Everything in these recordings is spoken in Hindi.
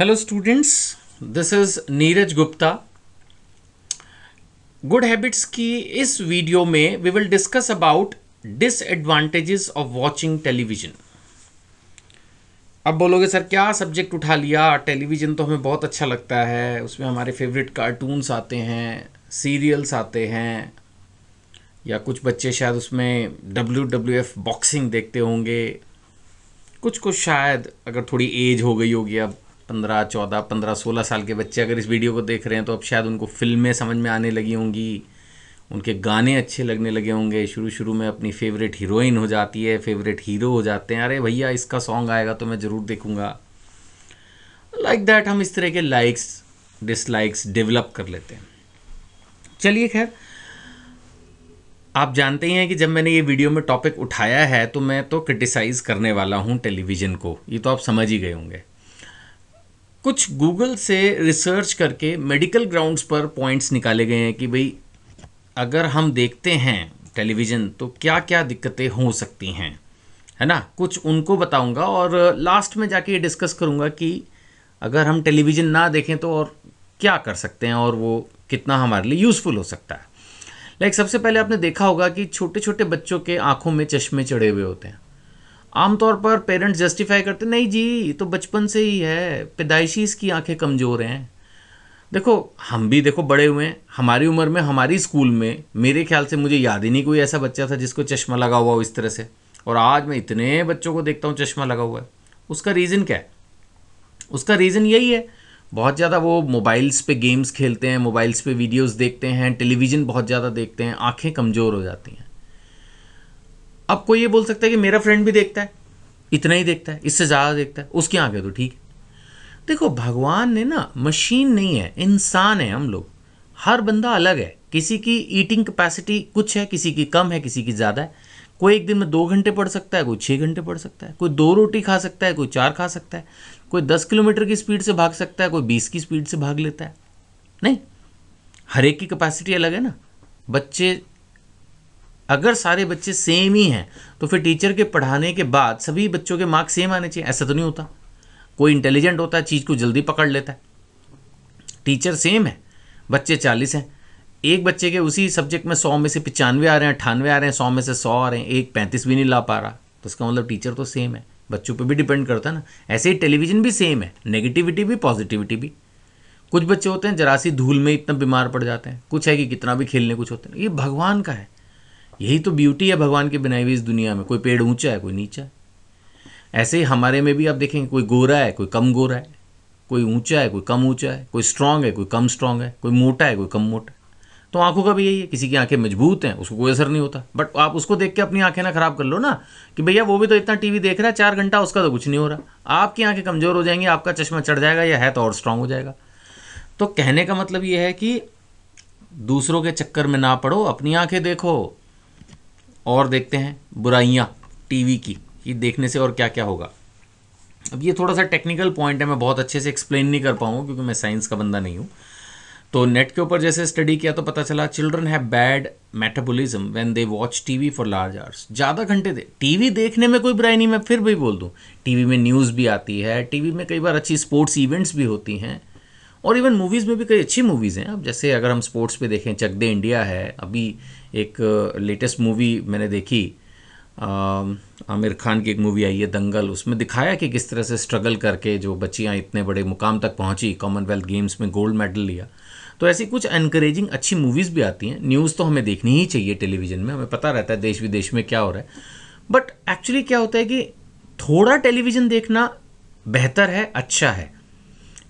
hello students this is Neeraj Gupta good habits की इस वीडियो में we will discuss about disadvantages of watching television अब बोलोगे सर क्या सब्जेक्ट उठा लिया टेलीविज़न तो हमें बहुत अच्छा लगता है उसमें हमारे फेवरेट कार्टून्स आते हैं सीरियल्स आते हैं या कुछ बच्चे शायद उसमें डब्ल्यू डब्ल्यू एफ बॉक्सिंग देखते होंगे कुछ कुछ शायद अगर थोड़ी एज हो गई होगी अब पंद्रह चौदह पंद्रह सोलह साल के बच्चे अगर इस वीडियो को देख रहे हैं तो अब शायद उनको फिल्में समझ में आने लगी होंगी उनके गाने अच्छे लगने लगे होंगे शुरू शुरू में अपनी फेवरेट हीरोइन हो जाती है फेवरेट हीरो हो जाते हैं अरे भैया इसका सॉन्ग आएगा तो मैं ज़रूर देखूँगा लाइक like दैट हम इस तरह के लाइक्स डिसलाइक्स डेवलप कर लेते हैं चलिए खैर आप जानते ही हैं कि जब मैंने ये वीडियो में टॉपिक उठाया है तो मैं तो क्रिटिसाइज़ करने वाला हूँ टेलीविज़न को ये तो आप समझ ही गए होंगे कुछ गूगल से रिसर्च करके मेडिकल ग्राउंड्स पर पॉइंट्स निकाले गए हैं कि भाई अगर हम देखते हैं टेलीविज़न तो क्या क्या दिक्कतें हो सकती हैं है ना कुछ उनको बताऊंगा और लास्ट में जाके ये डिस्कस करूंगा कि अगर हम टेलीविज़न ना देखें तो और क्या कर सकते हैं और वो कितना हमारे लिए यूज़फुल हो सकता है लाइक सबसे पहले आपने देखा होगा कि छोटे छोटे बच्चों के आँखों में चश्मे चढ़े हुए होते हैं आमतौर पर पेरेंट्स जस्टिफाई करते नहीं जी तो बचपन से ही है पैदाइशी इसकी आंखें कमज़ोर हैं देखो हम भी देखो बड़े हुए हैं हमारी उम्र में हमारी स्कूल में मेरे ख्याल से मुझे याद ही नहीं कोई ऐसा बच्चा था जिसको चश्मा लगा हुआ हो इस तरह से और आज मैं इतने बच्चों को देखता हूँ चश्मा लगा हुआ है उसका रीज़न क्या है उसका रीज़न यही है बहुत ज़्यादा वो मोबाइल्स पे गेम्स खेलते हैं मोबाइल्स पे वीडियोस देखते हैं टेलीविज़न बहुत ज़्यादा देखते हैं आंखें कमज़ोर हो जाती हैं अब कोई ये बोल सकता है कि मेरा फ्रेंड भी देखता है इतना ही देखता है इससे ज़्यादा देखता है उसके आँखें तो ठीक है देखो भगवान ने ना मशीन नहीं है इंसान है हम लोग हर बंदा अलग है किसी की ईटिंग कैपेसिटी कुछ है किसी की कम है किसी की ज़्यादा है कोई एक दिन में दो घंटे पढ़ सकता है कोई छः घंटे पढ़ सकता है कोई दो रोटी खा सकता है कोई चार खा सकता है कोई दस किलोमीटर की स्पीड से भाग सकता है कोई बीस की स्पीड से भाग लेता है नहीं हर एक की कैपेसिटी अलग है ना बच्चे अगर सारे बच्चे सेम ही हैं तो फिर टीचर के पढ़ाने के बाद सभी बच्चों के मार्क्स सेम आने चाहिए ऐसा तो नहीं होता कोई इंटेलिजेंट होता है चीज़ को जल्दी पकड़ लेता है टीचर सेम है बच्चे चालीस हैं एक बच्चे के उसी सब्जेक्ट में सौ में से पचानवे आ रहे हैं अठानवे आ रहे हैं सौ में से सौ आ रहे हैं एक पैंतीस भी नहीं ला पा रहा तो इसका मतलब टीचर तो सेम है बच्चों पे भी डिपेंड करता है ना ऐसे ही टेलीविज़न भी सेम है नेगेटिविटी भी पॉजिटिविटी भी कुछ बच्चे होते हैं जरासी धूल में इतना बीमार पड़ जाते हैं कुछ है कि कितना भी खेलने कुछ होते हैं ये भगवान का है यही तो ब्यूटी है भगवान के बनाई हुई इस दुनिया में कोई पेड़ ऊंचा है कोई नीचा है ऐसे ही हमारे में भी आप देखेंगे कोई गोरा है कोई कम गोरा है कोई ऊंचा है कोई कम ऊंचा है कोई स्ट्रांग है कोई कम स्ट्रांग है कोई मोटा है कोई कम मोटा है तो आंखों का भी यही है किसी की आंखें मजबूत हैं उसको कोई असर नहीं होता बट आप उसको देख के अपनी आंखें ना खराब कर लो ना कि भैया वो भी तो इतना टीवी देख रहा है चार घंटा उसका तो कुछ नहीं हो रहा आपकी आंखें कमज़ोर हो जाएंगी आपका चश्मा चढ़ जाएगा या है तो और स्ट्रांग हो जाएगा तो कहने का मतलब ये है कि दूसरों के चक्कर में ना पड़ो अपनी आंखें देखो और देखते हैं बुराइयाँ टीवी की ये देखने से और क्या क्या होगा अब ये थोड़ा सा टेक्निकल पॉइंट है मैं बहुत अच्छे से एक्सप्लेन नहीं कर पाऊँ क्योंकि मैं साइंस का बंदा नहीं हूँ तो नेट के ऊपर जैसे स्टडी किया तो पता चला children have bad metabolism when they watch TV for large hours ज़्यादा घंटे दे टीवी देखने में कोई बुराई नहीं मैं फिर भी बोल दूँ टीवी में न्यूज़ भी आती है टीवी में कई बार अच्छी स्पोर्ट्स इवेंट्स भी होती हैं और इवन मूवीज़ में भी कई अच्छी मूवीज़ हैं अब जैसे अगर हम स्पोर्ट्स पे देखें चक दे इंडिया है अभी एक लेटेस्ट uh, मूवी मैंने देखी um, आमिर खान की एक मूवी आई है दंगल उसमें दिखाया कि किस तरह से स्ट्रगल करके जो बच्चियाँ इतने बड़े मुकाम तक पहुँची कॉमनवेल्थ गेम्स में गोल्ड मेडल लिया तो ऐसी कुछ एनकरेजिंग अच्छी मूवीज़ भी आती हैं न्यूज़ तो हमें देखनी ही चाहिए टेलीविज़न में हमें पता रहता है देश विदेश में क्या हो रहा है बट एक्चुअली क्या होता है कि थोड़ा टेलीविज़न देखना बेहतर है अच्छा है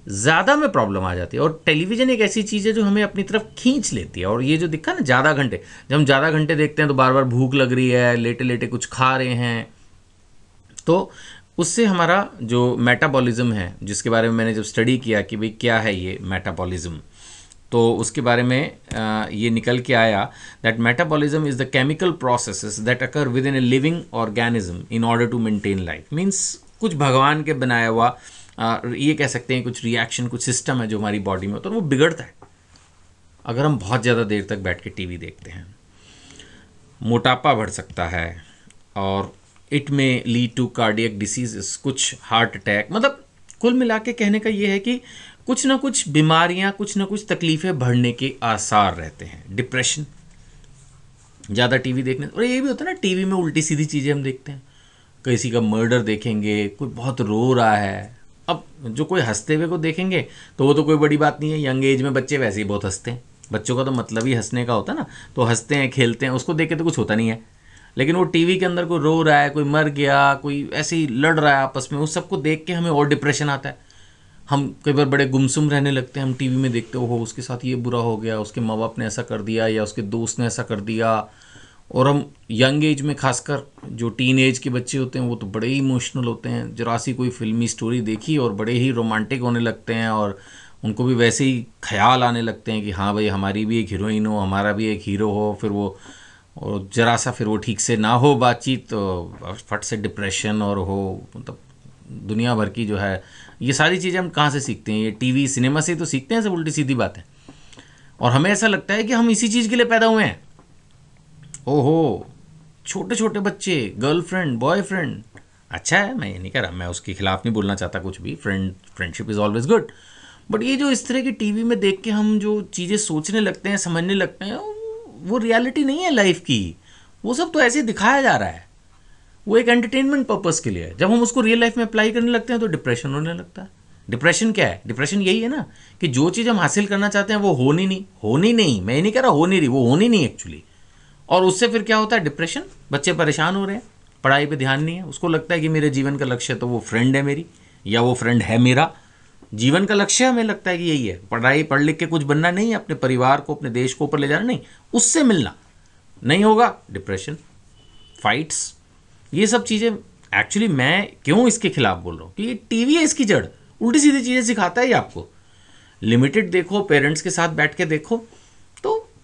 ज़्यादा में प्रॉब्लम आ जाती है और टेलीविज़न एक ऐसी चीज़ है जो हमें अपनी तरफ खींच लेती है और ये जो दिखा ना ज़्यादा घंटे जब हम ज़्यादा घंटे देखते हैं तो बार बार भूख लग रही है लेटे लेटे कुछ खा रहे हैं तो उससे हमारा जो मेटाबॉलिज्म है जिसके बारे में मैंने जब स्टडी किया कि भाई क्या है ये मेटाबॉलिज्म तो उसके बारे में ये निकल के आया that metabolism is the chemical process that occur within a living organism in order to maintain life means कुछ भगवान के बनाया हुआ ये कह सकते हैं कुछ रिएक्शन कुछ सिस्टम है जो हमारी बॉडी में होता है वो बिगड़ता है अगर हम बहुत ज़्यादा देर तक बैठ के टीवी देखते हैं मोटापा बढ़ सकता है और it may lead to cardiac disease कुछ हार्ट अटैक मतलब कुल मिला के कहने का ये है कि कुछ ना कुछ बीमारियां कुछ ना कुछ तकलीफ़ें बढ़ने के आसार रहते हैं डिप्रेशन ज़्यादा टीवी देखने और ये भी होता है ना टीवी में उल्टी सीधी चीज़ें हम देखते हैं किसी का मर्डर देखेंगे कोई बहुत रो रहा है अब जो कोई हंसते हुए को देखेंगे तो वो तो कोई बड़ी बात नहीं है यंग एज में बच्चे वैसे ही बहुत हंसते हैं बच्चों का तो मतलब ही हंसने का होता है ना तो हंसते हैं खेलते हैं उसको देख के तो कुछ होता नहीं है लेकिन वो टीवी के अंदर कोई रो रहा है कोई मर गया कोई ऐसे ही लड़ रहा है आपस में उस सबको देख के हमें और डिप्रेशन आता है हम कई बार बड़े गुमसुम रहने लगते हैं हम टीवी में देखते हो उसके साथ ये बुरा हो गया उसके माँ बाप ने ऐसा कर दिया या उसके दोस्त ने ऐसा कर दिया और हम यंग एज में खासकर जो टीन एज के बच्चे होते हैं वो तो बड़े ही इमोशनल होते हैं जरा सी कोई फिल्मी स्टोरी देखी और बड़े ही रोमांटिक होने लगते हैं और उनको भी वैसे ही ख्याल आने लगते हैं कि हाँ भाई हमारी भी एक हीरोइन हो हमारा भी एक हीरो हो फिर वो और ज़रा सा फिर वो ठीक से ना हो बातचीत तो फट से डिप्रेशन और हो मतलब दुनिया भर की जो है ये सारी चीज़ें हम कहाँ से सीखते हैं ये टीवी सिनेमा से तो सीखते हैं सब उल्टी सीधी बातें और हमें ऐसा लगता है कि हम इसी चीज़ के लिए पैदा हुए हैं ओहो छोटे छोटे बच्चे गर्लफ्रेंड बॉयफ्रेंड अच्छा है मैं ये नहीं कह रहा मैं उसके खिलाफ नहीं बोलना चाहता कुछ भी friend friendship is always good but ये जो इस तरह की टीवी में देख के हम जो चीज़ें सोचने लगते हैं समझने लगते हैं वो रियलिटी नहीं है लाइफ की वो सब तो ऐसे दिखाया जा रहा है वो एक एंटरटेनमेंट पर्पज़ के लिए है जब हम उसको रियल लाइफ में अप्लाई करने लगते हैं तो डिप्रेशन होने लगता है डिप्रेशन क्या है डिप्रेशन यही है ना कि जो चीज़ हम हासिल करना चाहते हैं वो होनी नहीं होनी नहीं मैं ये नहीं कह रहा होनी रही वो होनी नहीं एक्चुअली और उससे फिर क्या होता है डिप्रेशन बच्चे परेशान हो रहे हैं पढ़ाई पे ध्यान नहीं है उसको लगता है कि मेरे जीवन का लक्ष्य तो वो फ्रेंड है मेरी या वो फ्रेंड है मेरा जीवन का लक्ष्य हमें लगता है कि यही है पढ़ाई पढ़ लिख के कुछ बनना नहीं है अपने परिवार को अपने देश को ऊपर ले जाना नहीं उससे मिलना नहीं होगा डिप्रेशन फाइट्स ये सब चीज़ें एक्चुअली मैं क्यों इसके खिलाफ बोल रहा हूँ कि ये टीवी है इसकी जड़ उल्टी सीधी चीज़ें सिखाता है ये आपको लिमिटेड देखो पेरेंट्स के साथ बैठ के देखो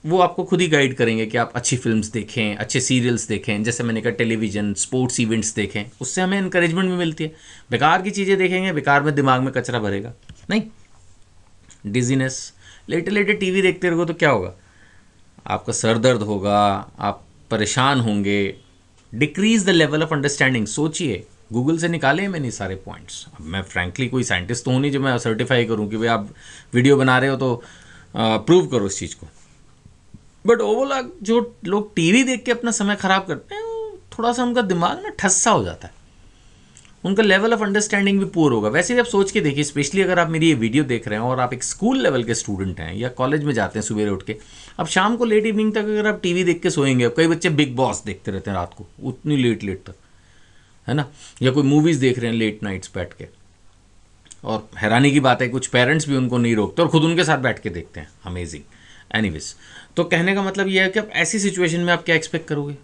वो आपको खुद ही गाइड करेंगे कि आप अच्छी फिल्म्स देखें अच्छे सीरियल्स देखें जैसे मैंने कहा टेलीविजन स्पोर्ट्स इवेंट्स देखें उससे हमें इंकरेजमेंट भी मिलती है बेकार की चीज़ें देखेंगे बेकार में दिमाग में कचरा भरेगा नहीं डिजीनेस लेटे लेटे टीवी देखते रहोगे तो क्या होगा आपका सर दर्द होगा आप परेशान होंगे decrease the level of understanding सोचिए गूगल से निकाले हैं मैंने सारे पॉइंट्स अब मैं फ्रैंकली कोई साइंटिस्ट तो हूँ नहीं जो मैं सर्टिफाई करूँ कि भाई आप वीडियो बना रहे हो तो प्रूव करो इस चीज़ को बट ओवरऑल जो लोग टीवी देख के अपना समय खराब करते हैं थोड़ा सा उनका दिमाग ना ठस्सा हो जाता है उनका लेवल ऑफ अंडरस्टैंडिंग भी पूर होगा वैसे भी आप सोच के देखिए स्पेशली अगर आप मेरी ये वीडियो देख रहे हैं और आप एक स्कूल लेवल के स्टूडेंट हैं या कॉलेज में जाते हैं सुबह उठ के अब शाम को लेट इवनिंग तक अगर आप टीवी देख के सोएंगे अब कई बच्चे बिग बॉस देखते रहते हैं रात को उतनी लेट लेट तक है ना या कोई मूवीज़ देख रहे हैं लेट नाइट्स बैठ के और हैरानी की बात है कुछ पेरेंट्स भी उनको नहीं रोकते और ख़ुद उनके साथ बैठ के देखते हैं अमेजिंग एनीवेज तो कहने का मतलब यह है कि अब ऐसी सिचुएशन में आप क्या एक्सपेक्ट करोगे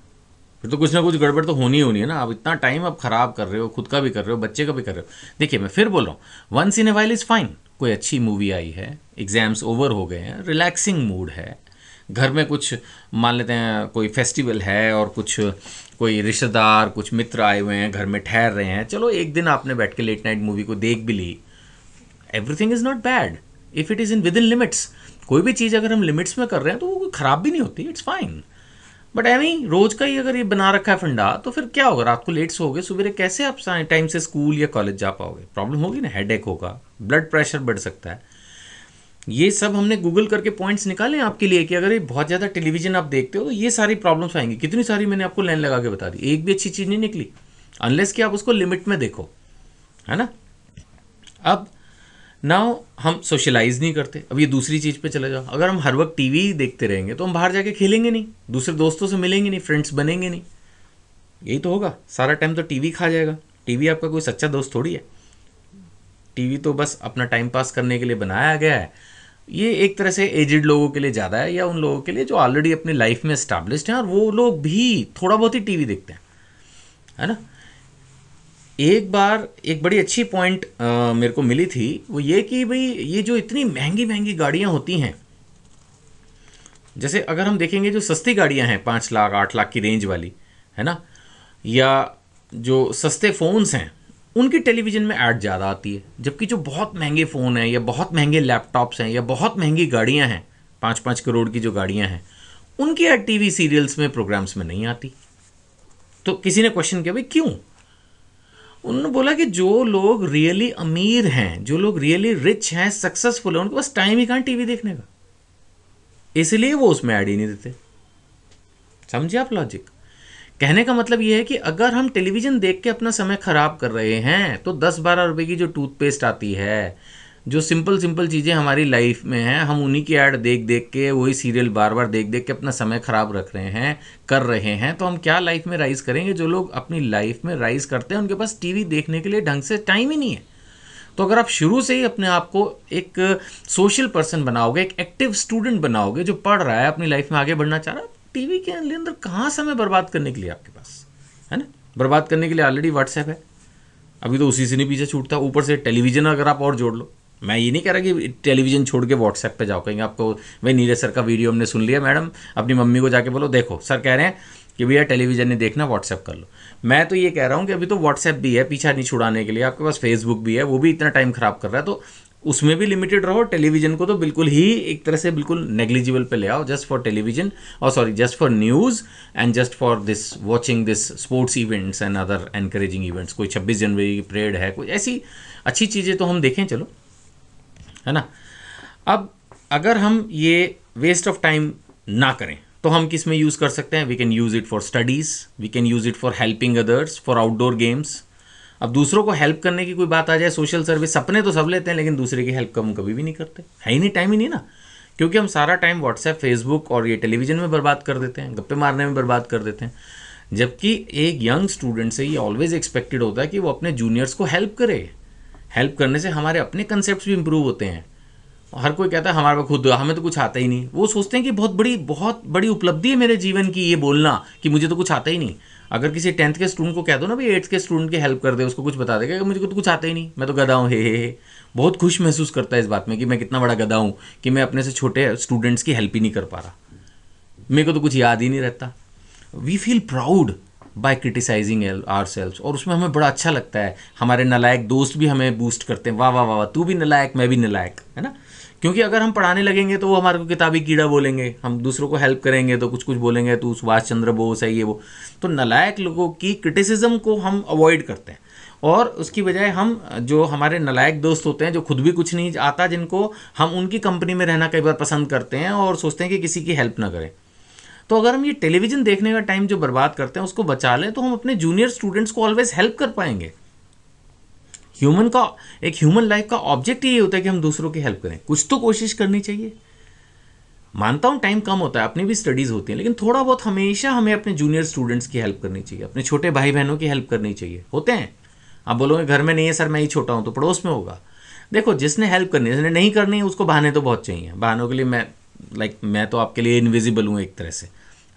फिर तो कुछ ना कुछ गड़बड़ तो होनी ही होनी है ना आप इतना टाइम आप खराब कर रहे हो खुद का भी कर रहे हो बच्चे का भी कर रहे हो देखिए मैं फिर बोल रहा हूँ once in a while is fine कोई अच्छी मूवी आई है एग्जाम्स ओवर हो गए हैं रिलैक्सिंग मूड है घर में कुछ मान लेते हैं कोई फेस्टिवल है और कुछ कोई रिश्तेदार कुछ मित्र आए हुए हैं घर में ठहर रहे हैं चलो एक दिन आपने बैठ के लेट नाइट मूवी को देख भी ली everything is not bad if it is in within limits कोई भी चीज़ अगर हम लिमिट्स में कर रहे हैं तो वो कोई ख़राब भी नहीं होती इट्स फाइन बट आई नहीं रोज का ही अगर ये बना रखा है फंडा तो फिर क्या होगा रात को लेट गए सवेरे कैसे आप टाइम से स्कूल या कॉलेज जा पाओगे प्रॉब्लम होगी ना हेड होगा ब्लड प्रेशर बढ़ सकता है ये सब हमने गूगल करके पॉइंट्स निकाले आपके लिए कि अगर ये बहुत ज़्यादा टेलीविजन आप देखते हो तो ये सारी प्रॉब्लम्स आएंगी कितनी सारी मैंने आपको लाइन लगा के बता दी एक भी अच्छी चीज़ नहीं निकली अनलेस कि आप उसको लिमिट में देखो है ना अब नाउ हम सोशलाइज नहीं करते अब ये दूसरी चीज़ पे चले जाओ अगर हम हर वक्त टीवी देखते रहेंगे तो हम बाहर जाके खेलेंगे नहीं दूसरे दोस्तों से मिलेंगे नहीं फ्रेंड्स बनेंगे नहीं यही तो होगा सारा टाइम तो टीवी खा जाएगा टीवी आपका कोई सच्चा दोस्त थोड़ी है टीवी तो बस अपना टाइम पास करने के लिए बनाया गया है ये एक तरह से एजड लोगों के लिए ज़्यादा है या उन लोगों के लिए जो ऑलरेडी अपनी लाइफ में इस्टेब्लिश हैं और वो लोग भी थोड़ा बहुत ही टीवी देखते हैं है ना एक बार एक बड़ी अच्छी पॉइंट मेरे को मिली थी वो ये कि भाई ये जो इतनी महंगी महंगी गाड़ियाँ होती हैं जैसे अगर हम देखेंगे जो सस्ती गाड़ियाँ हैं पाँच लाख आठ लाख की रेंज वाली है ना या जो सस्ते फ़ोन्स हैं उनकी टेलीविज़न में ऐड ज़्यादा आती है जबकि जो बहुत महंगे फ़ोन हैं या बहुत महंगे लैपटॉप्स हैं या बहुत महंगी गाड़ियाँ हैं पाँच पाँच करोड़ की जो गाड़ियाँ हैं उनकी ऐड टीवी सीरियल्स में प्रोग्राम्स में नहीं आती तो किसी ने क्वेश्चन किया भाई क्यों उन्होंने बोला कि जो लोग रियली अमीर हैं जो लोग रियली रिच हैं सक्सेसफुल हैं उनके पास टाइम ही कहाँ टीवी देखने का इसलिए वो उसमें ऐड ही नहीं देते समझे आप लॉजिक कहने का मतलब यह है कि अगर हम टेलीविज़न देख के अपना समय ख़राब कर रहे हैं तो दस बारह रुपए की जो टूथपेस्ट आती है जो सिंपल सिंपल चीज़ें हमारी लाइफ में हैं हम उन्हीं की ऐड देख देख के वही सीरियल बार बार देख देख के अपना समय ख़राब रख रहे हैं कर रहे हैं तो हम क्या लाइफ में राइज़ करेंगे जो लोग अपनी लाइफ में राइज़ करते हैं उनके पास टीवी देखने के लिए ढंग से टाइम ही नहीं है तो अगर आप शुरू से ही अपने आप को एक सोशल पर्सन बनाओगे एक एक्टिव स्टूडेंट बनाओगे जो पढ़ रहा है अपनी लाइफ में आगे बढ़ना चाह रहा है टीवी के अंदर कहाँ समय बर्बाद करने के लिए आपके पास है ना बर्बाद करने के लिए ऑलरेडी व्हाट्सएप है अभी तो उसी से नहीं पीछे छूटता ऊपर से टेलीविज़न अगर आप और जोड़ लो मैं ये नहीं कह रहा कि टेलीविजन छोड़ के व्हाट्सएप पे जाओ कहेंगे आपको भाई नीरज सर का वीडियो हमने सुन लिया मैडम अपनी मम्मी को जाके बोलो देखो सर कह रहे हैं कि भैया टेलीविजन ने देखना व्हाट्सएप कर लो मैं तो ये कह रहा हूँ कि अभी तो व्हाट्सएप भी है पीछा नहीं छुड़ाने के लिए आपके पास फेसबुक भी है वो भी इतना टाइम खराब कर रहा है तो उसमें भी लिमिटेड रहो टेलीविजन को तो बिल्कुल ही एक तरह से बिल्कुल नेग्लिजिबल पे ले आओ जस्ट फॉर टेलीविजन और sorry just for news and just for this watching this sports events and other encouraging events कोई छब्बीस जनवरी की परेड है कोई ऐसी अच्छी चीज़ें तो हम देखें चलो है ना अब अगर हम ये वेस्ट ऑफ टाइम ना करें तो हम किस में यूज़ कर सकते हैं we can use it for studies we can use it for helping others for outdoor games अब दूसरों को हेल्प करने की कोई बात आ जाए सोशल सर्विस सपने तो सब लेते हैं लेकिन दूसरे की हेल्प कम कभी भी नहीं करते है ही नहीं टाइम ही नहीं ना क्योंकि हम सारा टाइम व्हाट्सएप फेसबुक और ये टेलीविजन में बर्बाद कर देते हैं गप्पे मारने में बर्बाद कर देते हैं जबकि एक यंग स्टूडेंट से ये ऑलवेज एक्सपेक्टेड होता है कि वो अपने जूनियर्स को हेल्प करे हेल्प करने से हमारे अपने कंसेप्ट भी इम्प्रूव होते हैं हर कोई कहता है हमारे पास खुद हमें तो कुछ आता ही नहीं वो सोचते हैं कि बहुत बड़ी बहुत बड़ी उपलब्धि है मेरे जीवन की ये बोलना कि मुझे तो कुछ आता ही नहीं अगर किसी टेंथ के स्टूडेंट को कह दो ना भाई एट्थ के स्टूडेंट की हेल्प कर दे उसको कुछ बता देगा कि मुझे तो कुछ आता ही नहीं मैं तो गदा हूँ हे हे हे बहुत खुश महसूस करता है इस बात में कि मैं कितना बड़ा गदा हूँ कि मैं अपने से छोटे स्टूडेंट्स की हेल्प ही नहीं कर पा रहा मेरे को तो कुछ याद ही नहीं रहता we feel proud by criticising our self और उसमें हमें बड़ा अच्छा लगता है हमारे नलायक दोस्त भी हमें बूस्ट करते हैं वाह वाह वाह वाह तू भी नलायक मैं भी नलायक है ना क्योंकि अगर हम पढ़ाने लगेंगे तो वो हमारे को किताबी कीड़ा बोलेंगे हम दूसरों को हेल्प करेंगे तो कुछ कुछ बोलेंगे तो सुभाष चंद्र बोस है ये वो तो नलायक लोगों की क्रिटिसिज्म को हम अवॉइड करते हैं और उसकी बजाय हम जो हमारे नलायक दोस्त होते हैं जो खुद भी कुछ नहीं आता जिनको हम उनकी कंपनी में रहना कई बार पसंद करते हैं और सोचते हैं कि किसी की हेल्प ना करें तो अगर हम ये टेलीविजन देखने का टाइम जो बर्बाद करते हैं उसको बचा लें तो हम अपने जूनियर स्टूडेंट्स को ऑलवेज हेल्प कर पाएंगे ह्यूमन का एक ह्यूमन लाइफ का ऑब्जेक्ट ये होता है कि हम दूसरों की हेल्प करें कुछ तो कोशिश करनी चाहिए मानता हूं टाइम कम होता है अपनी भी स्टडीज़ होती है लेकिन थोड़ा बहुत हमेशा हमें अपने जूनियर स्टूडेंट्स की हेल्प करनी चाहिए अपने छोटे भाई बहनों की हेल्प करनी चाहिए होते हैं आप बोलोगे घर में नहीं है सर मैं ही छोटा हूँ तो पड़ोस में होगा देखो जिसने हेल्प करनी है जिसने नहीं करनी है उसको बहाने तो बहुत चाहिए बहानों के लिए मैं लाइक like, मैं तो आपके लिए इनविजिबल हूँ एक तरह से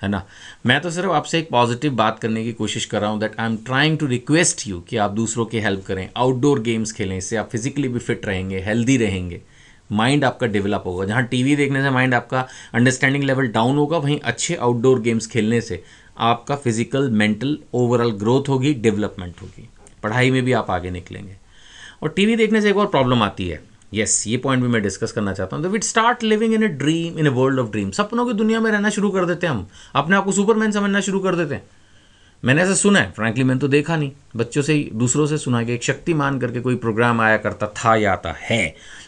है ना मैं तो सिर्फ आपसे एक पॉजिटिव बात करने की कोशिश कर रहा हूँ that I am trying to request you कि आप दूसरों की हेल्प करें आउटडोर गेम्स खेलें इससे आप फिजिकली भी फिट रहेंगे हेल्दी रहेंगे माइंड आपका डेवलप होगा जहाँ टीवी देखने से माइंड आपका अंडरस्टैंडिंग लेवल डाउन होगा वहीं अच्छे आउटडोर गेम्स खेलने से आपका फिजिकल मेंटल ओवरऑल ग्रोथ होगी डेवलपमेंट होगी पढ़ाई में भी आप आगे निकलेंगे और टीवी देखने से एक और प्रॉब्लम आती है यस ये पॉइंट भी मैं डिस्कस करना चाहता हूँ we'd start living in a dream in a world of dream सपनों की दुनिया में रहना शुरू कर देते हैं हम अपने आप को सुपरमैन समझना शुरू कर देते हैं मैंने ऐसा सुना है फ्रैंकली मैंने तो देखा नहीं बच्चों से ही दूसरों से सुना कि एक शक्ति मान करके कोई प्रोग्राम आया करता था या आता है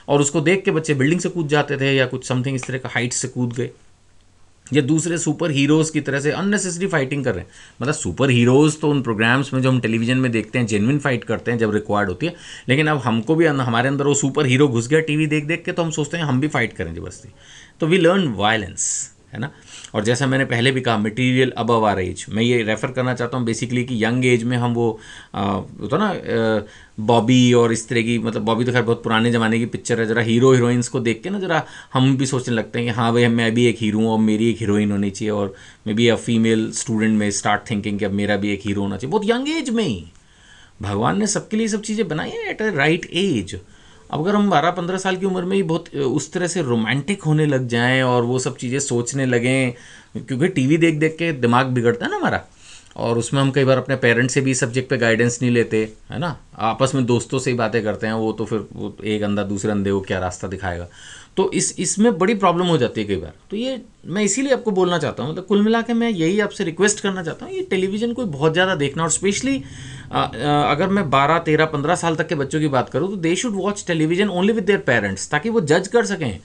और उसको देख के बच्चे बिल्डिंग से कूद जाते थे या कुछ समथिंग इस तरह का हाइट से कूद गए या दूसरे सुपर हीरोज़ की तरह से अननेसेसरी फाइटिंग कर रहे हैं मतलब सुपर हीरोज़ तो उन प्रोग्राम्स में जो हम टेलीविजन में देखते हैं जेनविन फाइट करते हैं जब रिक्वायर्ड होती है लेकिन अब हमको भी हमारे अंदर वो सुपर हीरो घुस गया टीवी देख देख के तो हम सोचते हैं हम भी फाइट करें जबरदस्ती तो वी लर्न वायलेंस है ना और जैसा मैंने पहले भी कहा मटेरियल अब आर एज मैं ये रेफ़र करना चाहता हूँ बेसिकली कि यंग एज में हम वो तो ना बॉबी और इस तरह की मतलब बॉबी तो खैर बहुत पुराने ज़माने की पिक्चर है ज़रा हीरो हीरोइंस को देख के ना ज़रा हम भी सोचने लगते हैं कि हाँ भाई मैं भी एक हीरो हूँ और मेरी एक हीरोइन होनी चाहिए और may be a female student में स्टार्ट थिंकिंग कि अब मेरा भी एक हीरो होना चाहिए बहुत यंग एज में ही भगवान ने सबके लिए सब चीज़ें बनाई हैं एट अ राइट एज अब अगर हम बारह पंद्रह साल की उम्र में ही बहुत उस तरह से रोमांटिक होने लग जाएं और वो सब चीज़ें सोचने लगें क्योंकि टीवी देख देख के दिमाग बिगड़ता है ना हमारा और उसमें हम कई बार अपने पेरेंट्स से भी सब्जेक्ट पे गाइडेंस नहीं लेते है ना आपस में दोस्तों से ही बातें करते हैं वो तो फिर वो एक अंधा दूसरे अंधे को क्या रास्ता दिखाएगा तो इस इसमें बड़ी प्रॉब्लम हो जाती है कई बार तो ये मैं इसीलिए आपको बोलना चाहता हूँ मतलब कुल मिला के मैं यही आपसे रिक्वेस्ट करना चाहता हूँ ये टेलीविज़न कोई बहुत ज़्यादा देखना और स्पेशली अगर मैं 12, 13, 15 साल तक के बच्चों की बात करूँ तो they should watch television only with their parents ताकि वो जज कर सकें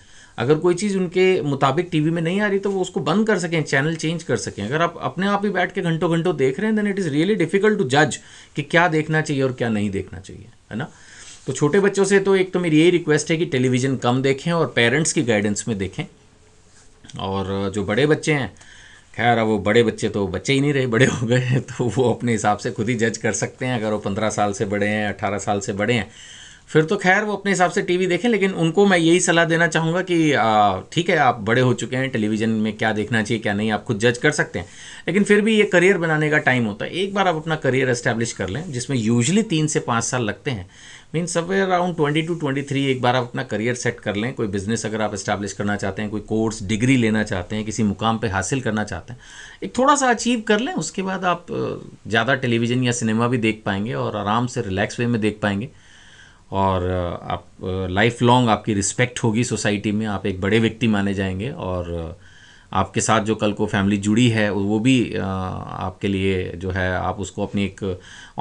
अगर कोई चीज़ उनके मुताबिक टीवी में नहीं आ रही तो वो उसको बंद कर सकें चैनल चेंज कर सकें अगर आप अपने आप ही बैठ के घंटों घंटों देख रहे हैं then it is really difficult to जज कि क्या देखना चाहिए और क्या नहीं देखना चाहिए है ना तो छोटे बच्चों से तो एक तो मेरी यही रिक्वेस्ट है कि टेलीविज़न कम देखें और पेरेंट्स की गाइडेंस में देखें और जो बड़े बच्चे हैं खैर अब वो बड़े बच्चे तो बच्चे ही नहीं रहे बड़े हो गए तो वो अपने हिसाब से खुद ही जज कर सकते हैं अगर वो पंद्रह साल से बड़े हैं अट्ठारह साल से बड़े हैं फिर तो खैर वो अपने हिसाब से टीवी देखें लेकिन उनको मैं यही सलाह देना चाहूँगा कि ठीक है आप बड़े हो चुके हैं टेलीविज़न में क्या देखना चाहिए क्या नहीं आप खुद जज कर सकते हैं लेकिन फिर भी ये करियर बनाने का टाइम होता है एक बार आप अपना करियर एस्टेब्लिश कर लें जिसमें यूजली तीन से पाँच साल लगते हैं mean somewhere around twenty to twenty three एक बार आप अपना करियर सेट कर लें कोई बिजनेस अगर आप इस्टेब्लिश करना चाहते हैं कोई कोर्स डिग्री लेना चाहते हैं किसी मुकाम पर हासिल करना चाहते हैं एक थोड़ा सा अचीव कर लें उसके बाद आप ज़्यादा टेलीविज़न या सिनेमा भी देख पाएंगे और आराम से रिलैक्स वे में देख पाएंगे और आप लाइफ लॉन्ग आपकी रिस्पेक्ट होगी सोसाइटी में आप एक बड़े व्यक्ति माने जाएंगे और आपके साथ जो कल को फैमिली जुड़ी है वो भी आपके लिए जो है आप उसको अपनी एक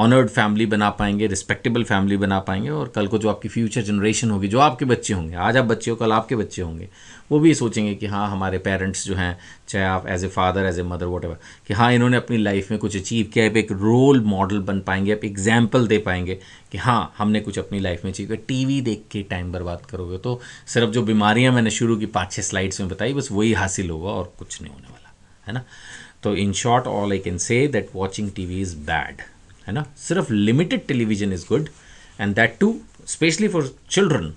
ऑनर्ड फैमिली बना पाएंगे रिस्पेक्टेबल फैमिली बना पाएंगे और कल को जो आपकी फ्यूचर जनरेशन होगी जो आपके बच्चे होंगे आज आप बच्चे हो कल आपके बच्चे होंगे वो भी सोचेंगे कि हाँ हमारे पेरेंट्स जो हैं चाहे आप as a father as a mother what कि हाँ इन्होंने अपनी लाइफ में कुछ अचीव किया आप एक रोल मॉडल बन पाएंगे आप एग्जाम्पल दे पाएंगे कि हाँ हमने कुछ अपनी लाइफ में चीज़ टीवी देख के टाइम बर्बाद करोगे तो सिर्फ जो बीमारियाँ मैंने शुरू की पाँच छः स्लाइड्स में बताई बस वही हासिल होगा और कुछ नहीं होने वाला है ना तो in short all I can say that watching T V is bad है ना सिर्फ limited television is good and that too specially for children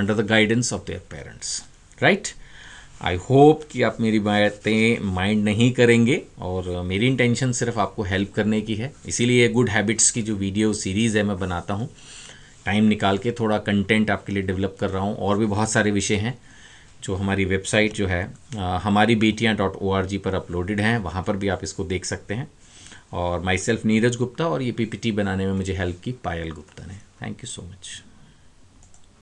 under the guidance of their parents right I hope कि आप मेरी बातें माइंड नहीं करेंगे और मेरी इंटेंशन सिर्फ आपको हेल्प करने की है इसीलिए गुड हैबिट्स की जो वीडियो सीरीज़ है मैं बनाता हूँ टाइम निकाल के थोड़ा कंटेंट आपके लिए डेवलप कर रहा हूँ और भी बहुत सारे विषय हैं जो हमारी वेबसाइट जो है हमारी बेटियाँ डॉट ओ आर जी पर अपलोडेड हैं वहाँ पर भी आप इसको देख सकते हैं और माई सेल्फ नीरज गुप्ता और ये पी पी टी बनाने में मुझे हेल्प की पायल गुप्ता ने थैंक यू सो मच